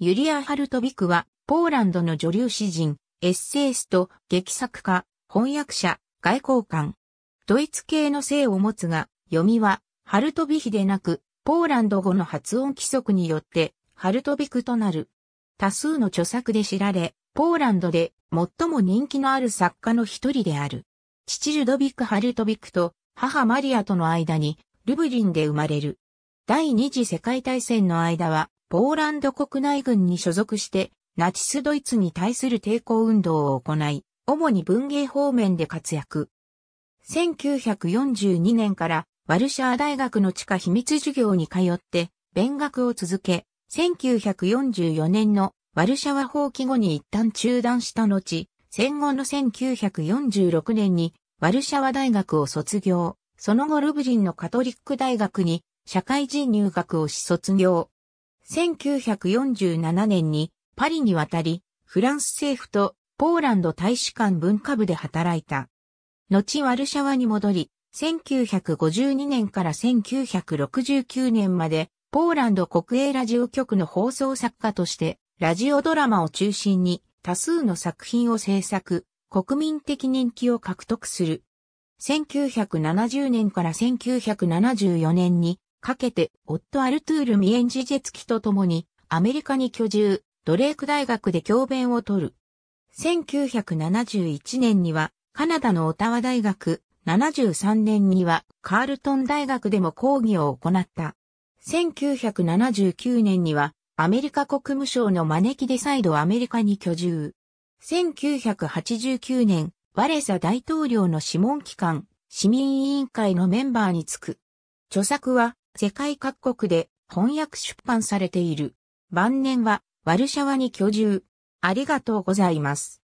ユリア・ハルトビクは、ポーランドの女流詩人、エッセイスト、劇作家、翻訳者、外交官。ドイツ系の性を持つが、読みは、ハルトビヒでなく、ポーランド語の発音規則によって、ハルトビクとなる。多数の著作で知られ、ポーランドで最も人気のある作家の一人である。父ルドビク・ハルトビクと母マリアとの間に、ルブリンで生まれる。第二次世界大戦の間は、ポーランド国内軍に所属して、ナチスドイツに対する抵抗運動を行い、主に文芸方面で活躍。1942年からワルシャー大学の地下秘密授業に通って、勉学を続け、1944年のワルシャワ放棄後に一旦中断した後、戦後の1946年にワルシャワ大学を卒業、その後ルブリンのカトリック大学に社会人入学をし卒業、1947年にパリに渡り、フランス政府とポーランド大使館文化部で働いた。後ワルシャワに戻り、1952年から1969年まで、ポーランド国営ラジオ局の放送作家として、ラジオドラマを中心に多数の作品を制作、国民的人気を獲得する。1970年から1974年にかけて、オット・アルトゥール・ミエンジジェツキと共に、アメリカに居住、ドレーク大学で教鞭を取る。1971年には、カナダのオタワ大学、73年には、カールトン大学でも講義を行った。1979年には、アメリカ国務省の招きで再度アメリカに居住。1989年、ワレサ大統領の諮問機関、市民委員会のメンバーにつく。著作は、世界各国で翻訳出版されている。晩年はワルシャワに居住。ありがとうございます。